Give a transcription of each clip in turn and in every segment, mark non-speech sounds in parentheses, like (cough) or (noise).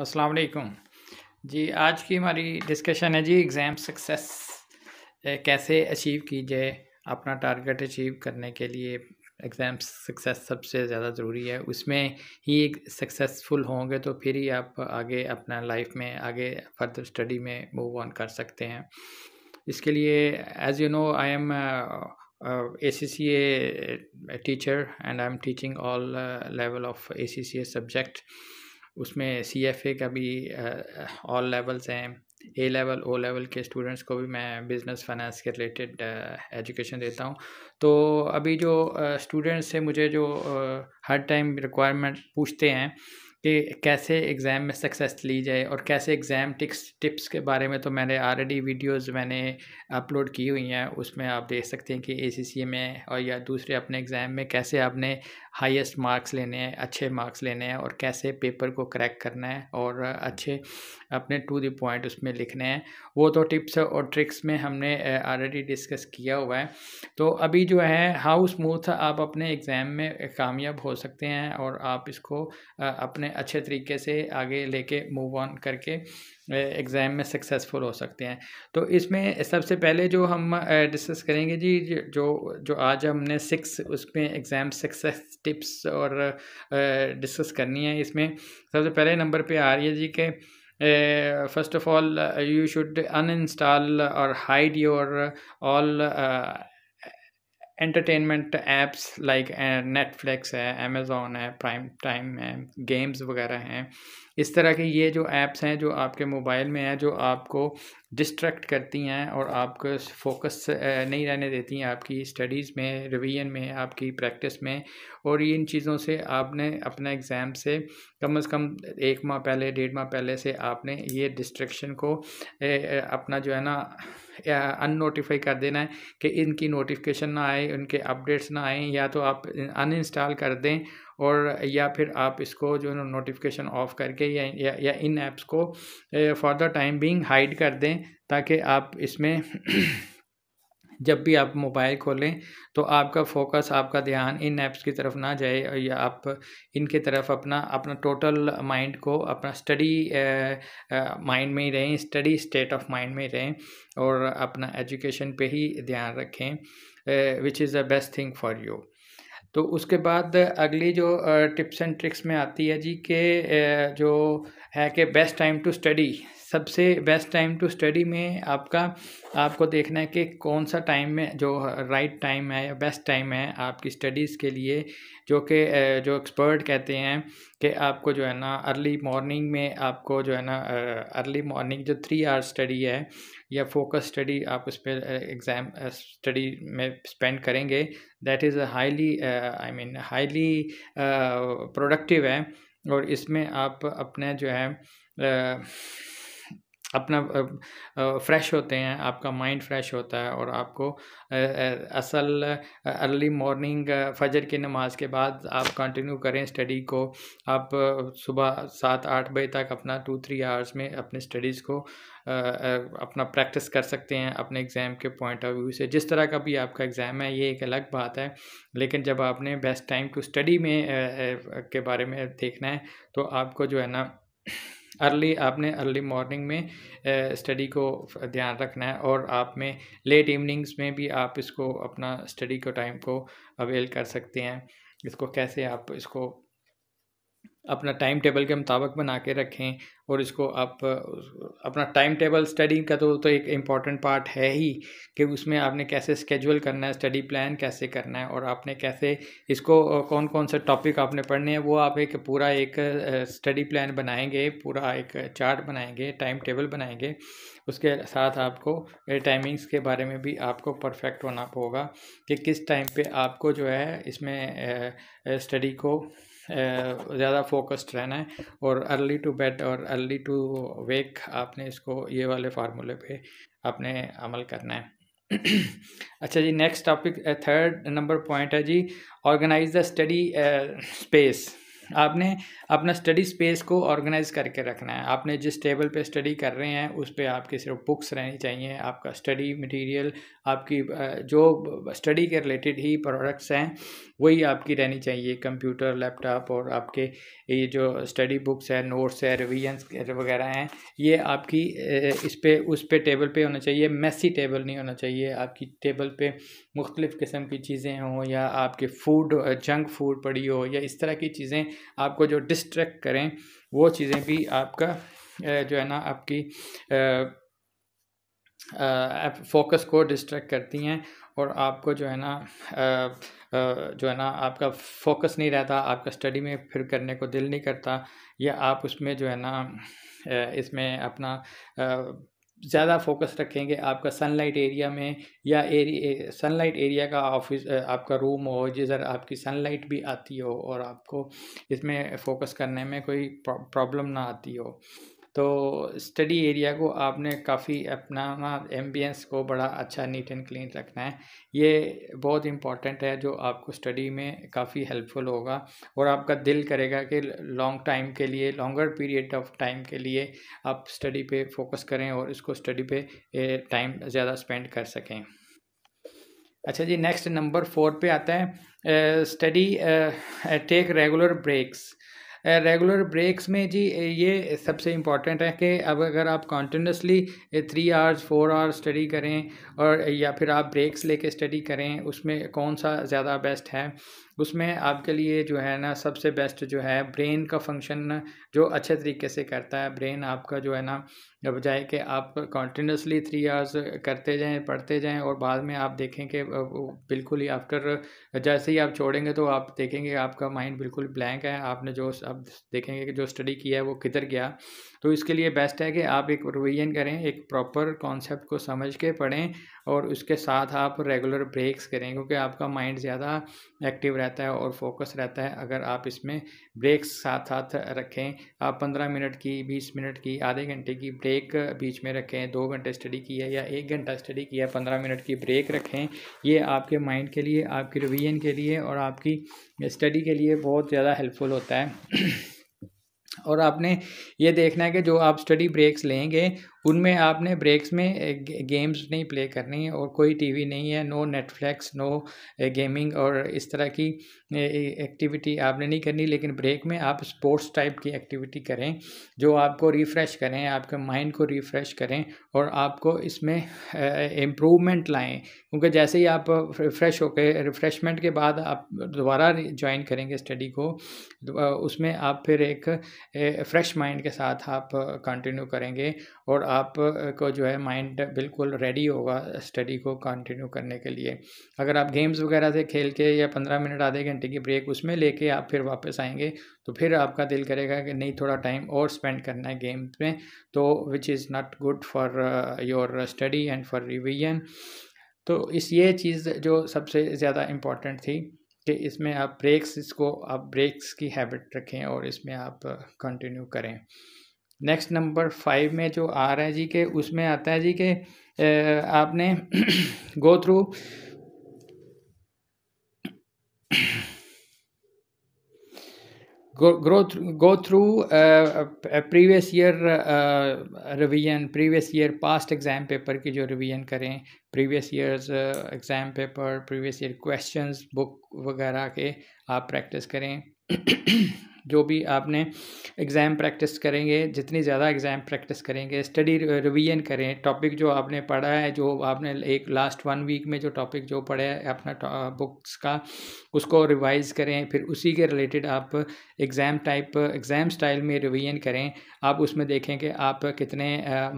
अस्सलाम वालेकुम जी आज की हमारी डिस्कशन है जी एग्ज़ाम सक्सेस कैसे अचीव की जाए अपना टारगेट अचीव करने के लिए एग्ज़ाम सक्सेस सबसे ज़्यादा ज़रूरी है उसमें ही सक्सेसफुल होंगे तो फिर ही आप आगे अपना लाइफ में आगे फर्दर स्टडी में मूव ऑन कर सकते हैं इसके लिए as you know I am A A C C teacher and I am teaching all level of A C C A subject उसमें सी एफ ए का भी ऑल लेवल्स हैं ए लेवल ओ लेवल के students को भी मैं business finance के related education देता हूँ तो अभी जो स्टूडेंट्स से मुझे जो हर टाइम रिक्वायरमेंट पूछते हैं कि कैसे एग्ज़ाम में सक्सेस ली जाए और कैसे एग्ज़ाम टिक्स टिप्स के बारे में तो मैंने ऑलरेडी वीडियोस मैंने अपलोड की हुई हैं उसमें आप देख सकते हैं कि एसीसीए में और या दूसरे अपने एग्ज़ाम में कैसे आपने हाईएस्ट मार्क्स लेने हैं अच्छे मार्क्स लेने हैं और कैसे पेपर को क्रैक करना है और अच्छे अपने टू द पॉइंट उसमें लिखने हैं वो तो टिप्स और ट्रिक्स में हमने ऑलरेडी डिस्कस किया हुआ है तो अभी जो है हाउ स्मूथ आप अपने एग्ज़ाम में कामयाब हो सकते हैं और आप इसको अपने अच्छे तरीके से आगे लेके मूव ऑन करके एग्ज़ाम में सक्सेसफुल हो सकते हैं तो इसमें सबसे पहले जो हम डिस्कस करेंगे जी जो जो आज हमने सिक्स उसमें एग्ज़ाम सक्सेस टिप्स और डिस्कस करनी है इसमें सबसे पहले नंबर पे आ रही है जी के first of all you should uninstall और hide your all entertainment apps like Netflix है अमेज़ोन है प्राइम टाइम है गेम्स वगैरह हैं इस तरह के ये जो ऐप्स हैं जो आपके मोबाइल में हैं जो आपको डिस्ट्रैक्ट करती हैं और आपको फोकस eh, नहीं रहने देती हैं आपकी स्टडीज़ में रिवीजन में आपकी प्रैक्टिस में और इन चीज़ों से आपने अपना एग्ज़ाम से कम अज़ कम एक माह पहले डेढ़ माह पहले से आपने ये डिस्ट्रैक्शन को eh, eh, अपना जो है ना अननोटिफाई कर देना है कि इनकी नोटिफिकेशन ना आए उनके अपडेट्स ना आए या तो आप अनइंस्टॉल कर दें और या फिर आप इसको जो है नोटिफिकेशन ऑफ करके या या, या इन ऐप्स को for the time being hide कर दें ताकि आप इसमें (clears throat) जब भी आप मोबाइल खोलें तो आपका फोकस आपका ध्यान इन ऐप्स की तरफ ना जाए या आप इनके तरफ अपना अपना टोटल माइंड को अपना स्टडी माइंड में ही रहें स्टडी स्टेट ऑफ माइंड में रहें और अपना एजुकेशन पे ही ध्यान रखें which is the best thing for you तो उसके बाद अगली जो टिप्स एंड ट्रिक्स में आती है जी के जो है कि बेस्ट टाइम टू स्टडी सबसे बेस्ट टाइम टू स्टडी में आपका आपको देखना है कि कौन सा टाइम में जो राइट टाइम है या बेस्ट टाइम है आपकी स्टडीज़ के लिए जो कि जो एक्सपर्ट कहते हैं कि आपको जो है ना अर्ली मॉर्निंग में आपको जो है ना अर्ली मॉर्निंग जो थ्री आवर स्टडी है या फोकस स्टडी आप उस पर एग्ज़ाम स्टडी में स्पेंड करेंगे that is highly I mean highly productive है और इसमें आप अपने जो है अपना फ्रेश होते हैं आपका माइंड फ्रेश होता है और आपको असल अर्ली मॉर्निंग फजर की नमाज के बाद आप कंटिन्यू करें स्टडी को आप सुबह सात आठ बजे तक अपना टू थ्री आवर्स में अपने स्टडीज़ को अपना प्रैक्टिस कर सकते हैं अपने एग्ज़ाम के पॉइंट ऑफ व्यू से जिस तरह का भी आपका एग्ज़ाम है ये एक अलग बात है लेकिन जब आपने बेस्ट टाइम टू स्टडी में के बारे में देखना है तो आपको जो है ना अर्ली आपने अर्ली मॉर्निंग में स्टडी को ध्यान रखना है और आप में लेट इवनिंग्स में भी आप इसको अपना स्टडी को टाइम को अवेल कर सकते हैं इसको कैसे आप इसको अपना टाइम टेबल के मुताबिक बना के रखें और इसको आप अपना टाइम टेबल स्टडी का तो तो एक इम्पॉर्टेंट पार्ट है ही कि उसमें आपने कैसे स्केजूअल करना है स्टडी प्लान कैसे करना है और आपने कैसे इसको कौन कौन से टॉपिक आपने पढ़ने हैं वो आप एक पूरा एक स्टडी प्लान बनाएंगे पूरा एक चार्ट बनाएंगे टाइम टेबल बनाएंगे उसके साथ आपको टाइमिंग्स के बारे में भी आपको परफेक्ट होना होगा कि किस टाइम पर आपको जो है इसमें स्टडी को ज़्यादा फोकस्ड रहना है और अर्ली टू बेड और अर्ली टू वेक आपने इसको ये वाले फार्मूले पे आपने अमल करना है (clears throat) अच्छा जी next topic third number point है जी ऑर्गेनाइज द स्टडी स्पेस आपने अपना स्टडी स्पेस को ऑर्गेनाइज करके रखना है आपने जिस टेबल पे स्टडी कर रहे हैं उस पर आपके सिर्फ बुक्स रहनी चाहिए आपका स्टडी मटेरियल आपकी जो स्टडी के रिलेटेड ही प्रोडक्ट्स हैं वही आपकी रहनी चाहिए कंप्यूटर लैपटॉप और आपके ये जो स्टडी बुक्स है नोट्स है रिविजन वगैरह हैं ये आपकी इस पर उस पर टेबल पे होना चाहिए मैसी टेबल नहीं होना चाहिए आपकी टेबल पे मुख्तलिफ़ किस्म की चीज़ें हों या आपके फूड जंक फूड पड़ी हो या इस तरह की चीज़ें आपको जो डिस्ट्रैक्ट करें वो चीज़ें भी आपका जो है ना आपकी फोकस को डिस्ट्रैक्ट करती हैं और आपको जो है ना जो है ना आपका फोकस नहीं रहता आपका स्टडी में फिर करने को दिल नहीं करता या आप उसमें जो है ना इसमें अपना आ, ज़्यादा फोकस रखेंगे आपका सनलाइट एरिया में या एरिया सनलाइट एरिया का ऑफिस आपका रूम हो जिधर आपकी सनलाइट भी आती हो और आपको इसमें फोकस करने में कोई प्रॉब्लम ना आती हो तो स्टडी एरिया को आपने काफ़ी अपना एम्बियंस को बड़ा अच्छा नीट एंड क्लीन रखना है ये बहुत इम्पॉर्टेंट है जो आपको स्टडी में काफ़ी हेल्पफुल होगा और आपका दिल करेगा कि लॉन्ग टाइम के लिए लॉन्गर पीरियड ऑफ टाइम के लिए आप स्टडी पे फोकस करें और इसको स्टडी पे टाइम ज़्यादा स्पेंड कर सकें अच्छा जी नेक्स्ट नंबर फोर पे आता है study take regular breaks regular breaks में जी ये सबसे इम्पॉर्टेंट है कि अब अगर आप continuously three hours four hours study करें और या फिर आप ब्रेक्स लेके स्टडी करें उसमें कौन सा ज़्यादा बेस्ट है उसमें आपके लिए जो है ना सबसे बेस्ट जो है ब्रेन का फंक्शन जो अच्छे तरीके से करता है ब्रेन आपका जो है ना बजाय कि आप कॉन्टीन्यूसली थ्री आवर्स करते जाएँ पढ़ते जाएँ और बाद में आप देखें कि बिल्कुल ही आफ्टर जैसे ही आप छोड़ेंगे तो आप देखेंगे आपका माइंड बिल्कुल ब्लैंक है आपने जो आप देखेंगे कि जो स्टडी किया है वो किधर गया तो इसके लिए बेस्ट है कि आप एक रिविजन करें एक प्रॉपर कॉन्सेप्ट को समझ के पढ़ें और उसके साथ आप रेगुलर ब्रेक्स करें क्योंकि आपका माइंड ज़्यादा एक्टिव रहता रहता है और फोकस रहता है अगर आप इसमें ब्रेक्स साथ साथ रखें आप पंद्रह मिनट की बीस मिनट की आधे घंटे की ब्रेक बीच में रखें दो घंटे स्टडी किया या एक घंटा स्टडी किया पंद्रह मिनट की ब्रेक रखें ये आपके माइंड के लिए आपके रिविजन के लिए और आपकी स्टडी के लिए बहुत ज़्यादा हेल्पफुल होता है (clears throat) और आपने ये देखना है कि जो आप स्टडी ब्रेक्स लेंगे उनमें आपने ब्रेक्स में गेम्स नहीं प्ले करनी है और कोई टीवी नहीं है नो नेटफ्लिक्स नो गेमिंग और इस तरह की एक्टिविटी आपने नहीं करनी लेकिन ब्रेक में आप स्पोर्ट्स टाइप की एक्टिविटी करें जो आपको रिफ़्रेश करें आपके माइंड को रिफ़्रेश करें और आपको इसमें इम्प्रूवमेंट लाएं क्योंकि जैसे ही आप रिफ़्रेश होकर रिफ़्रेशमेंट के बाद आप दोबारा ज्वाइन करेंगे स्टडी को उसमें आप फिर एक फ्रेश माइंड के साथ आप कंटिन्यू करेंगे और आप को जो है माइंड बिल्कुल रेडी होगा स्टडी को कंटिन्यू करने के लिए अगर आप गेम्स वगैरह से खेल के या पंद्रह मिनट आधे घंटे की ब्रेक उसमें लेके आप फिर वापस आएंगे तो फिर आपका दिल करेगा कि नहीं थोड़ा टाइम और स्पेंड करना है गेम में तो which is not good for your study and for revision तो इस ये चीज़ जो सबसे ज़्यादा इम्पॉर्टेंट थी कि इसमें आप ब्रेक्स इसको आप ब्रेक्स की हैबिट रखें और इसमें आप कंटिन्यू करें नेक्स्ट नंबर फाइव में जो आ रहा है जी के उसमें आता है जी के आपने go through growth go through previous year revision previous year past exam paper की जो रिवीजन करें previous years exam paper previous year questions book वगैरह के आप प्रैक्टिस करें (clears throat) जो भी आपने एग्ज़ाम प्रैक्टिस करेंगे जितनी ज़्यादा एग्ज़ाम प्रैक्टिस करेंगे स्टडी रिवीजन करें टॉपिक जो आपने पढ़ा है जो आपने एक लास्ट वन वीक में जो टॉपिक जो पढ़ा है अपना बुक्स का उसको रिवाइज़ करें फिर उसी के रिलेटेड आप एग्ज़ाम टाइप एग्ज़ाम स्टाइल में रिवीजन करें आप उसमें देखें कि आप कितने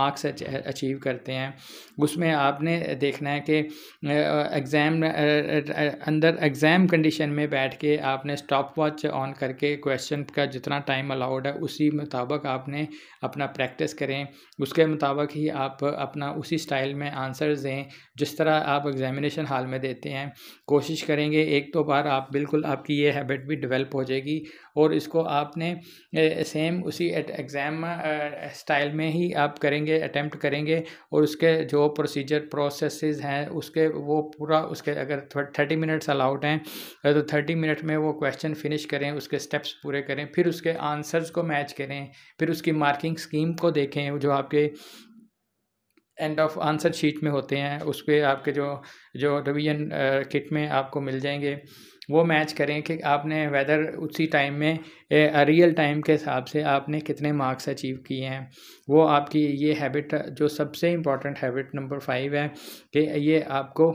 मार्क्स अचीव करते हैं उसमें आपने देखना है कि एग्ज़ाम अंदर एग्ज़ाम कंडीशन में बैठ के आपने स्टॉप वॉच ऑन करके क्वेश्चन क्वेश्चन का जितना टाइम अलाउड है उसी मुताबिक आपने अपना प्रैक्टिस करें उसके मुताबिक ही आप अपना उसी स्टाइल में आंसर्स दें जिस तरह आप एग्ज़ामिनेशन हाल में देते हैं कोशिश करेंगे एक तो बार आप बिल्कुल आपकी ये हैबिट भी डेवलप हो जाएगी और इसको आपने सेम उसी एग्ज़ाम स्टाइल में ही आप करेंगे अटैम्प्ट करेंगे और उसके जो प्रोसीजर प्रोसेस हैं उसके वो पूरा उसके अगर थर्टी मिनट्स अलाउड हैं तो थर्टी मिनट में वो क्वेश्चन फिनिश करें उसके स्टेप्स पूरे पूरे करें फिर उसके आंसर्स को मैच करें फिर उसकी मार्किंग स्कीम को देखें जो आपके एंड ऑफ आंसर शीट में होते हैं उस पर आपके जो जो रिविजन किट में आपको मिल जाएंगे वो मैच करें कि आपने वेदर उसी टाइम में रियल टाइम के हिसाब से आपने कितने मार्क्स अचीव किए हैं वो आपकी ये हैबिट जो सबसे इम्पॉर्टेंट हैबिट नंबर फाइव है कि ये आपको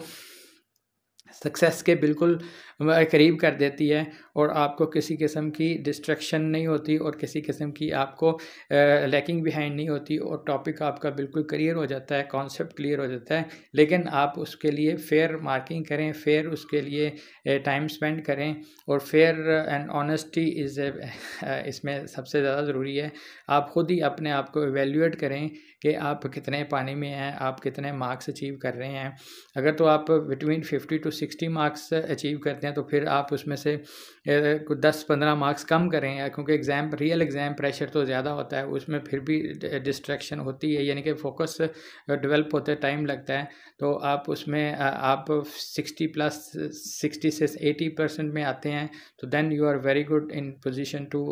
सक्सेस के बिल्कुल करीब कर देती है और आपको किसी किस्म की डिस्ट्रक्शन नहीं होती और किसी किस्म की आपको लैकिंग बिहाइंड नहीं होती और टॉपिक आपका बिल्कुल क्लियर हो जाता है कॉन्सेप्ट क्लियर हो जाता है लेकिन आप उसके लिए फेयर मार्किंग करें फेयर उसके लिए टाइम स्पेंड करें और फेयर एंड ऑनेस्टी इज़ इसमें सबसे ज़्यादा ज़रूरी है आप खुद ही अपने आप को एवेल्यूएट करें कि आप कितने पानी में हैं आप कितने मार्क्स अचीव कर रहे हैं अगर तो आप between fifty to sixty marks achieve करते हैं तो फिर आप उसमें से दस पंद्रह मार्क्स कम करें क्योंकि एग्ज़ाम रियल एग्ज़ाम प्रेशर तो ज़्यादा होता है उसमें फिर भी डिस्ट्रैक्शन होती है यानी कि फोकस डेवलप होते टाइम लगता है तो आप उसमें आप सिक्सटी प्लस सिक्सटी से एटी परसेंट में आते हैं तो then you are very good in position to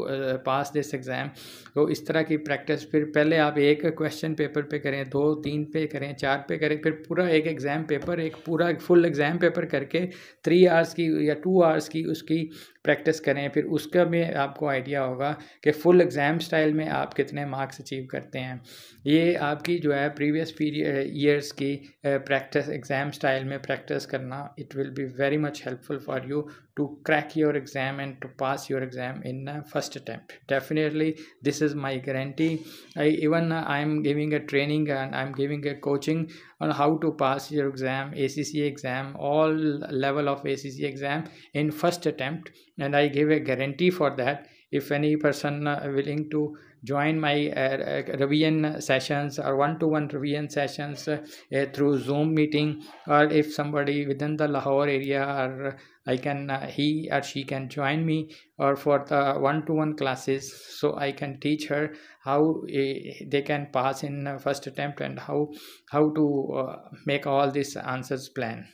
pass this exam तो इस तरह की प्रैक्टिस फिर पहले आप एक क्वेश्चन पेपर पे करें दो तीन पे करें चार पे करें फिर पूरा एक एग्ज़ाम पेपर एक पूरा फुल एग्ज़ाम पेपर करके थ्री आवर्स की या टू आवर्स की उसकी प्रैक्टिस करें फिर उसका भी आपको आइडिया होगा कि फुल एग्ज़ाम स्टाइल में आप कितने मार्क्स अचीव करते हैं ये आपकी जो है प्रीवियस पीरियड ईयर्स की प्रैक्टिस एग्ज़ाम स्टाइल में प्रैक्टिस करना it will be very much helpful for you to crack your exam and to pass your exam in first attempt definitely this is my guarantee I even I am giving giving a training and i'm giving a coaching on how to pass your exam acc exam all level of acc exam in first attempt and i give a guarantee for that if any person willing to join my uh, revision sessions or one-to-one -one revision sessions uh, uh, through zoom meeting or if somebody within the lahore area or i can he or she can join me or for the one-to-one -one classes so i can teach her how they can pass in first attempt and how how to make all these answers plan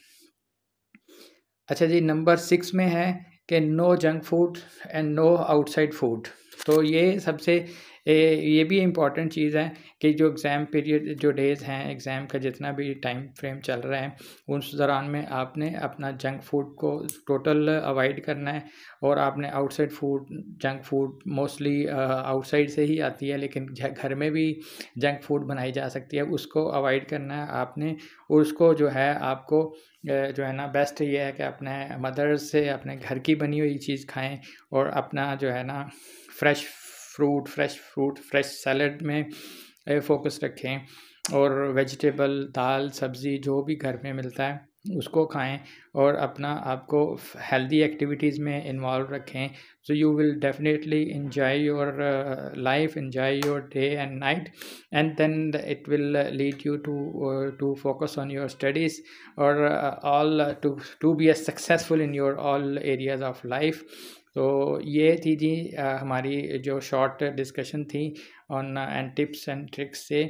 अच्छा जी number six में है कि no junk food and no outside food तो ये सबसे ये भी important चीज़ है कि जो एग्ज़ाम पीरियड जो डेज़ हैं एग्ज़ाम का जितना भी टाइम फ्रेम चल रहा है उस दौरान में आपने अपना जंक फूड को टोटल अवॉइड करना है और आपने outside food junk food mostly outside से ही आती है लेकिन घर में भी जंक फूड बनाई जा सकती है उसको अवॉइड करना है आपने उसको जो है आपको जो है ना बेस्ट ये है कि अपने मदर से अपने घर की बनी हुई चीज़ खाएं और अपना जो है ना fresh fruit fresh fruit fresh salad में फोकस रखें और वेजिटेबल दाल सब्ज़ी जो भी घर में मिलता है उसको खाएं और अपना आपको हेल्दी एक्टिविटीज़ में इन्वॉल्व रखें so you will definitely enjoy your life enjoy your day and night and then it will lead you to to focus on your studies और all to to be a successful in your all areas of life तो ये थी जी uh, हमारी जो short discussion थी on and tips and tricks से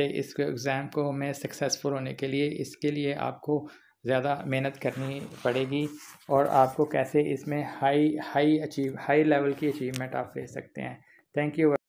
इस एग्ज़ाम को हमें सक्सेसफुल होने के लिए इसके लिए आपको ज़्यादा मेहनत करनी पड़ेगी और आपको कैसे इसमें high high achieve high level की अचीवमेंट आप ले सकते हैं थैंक यू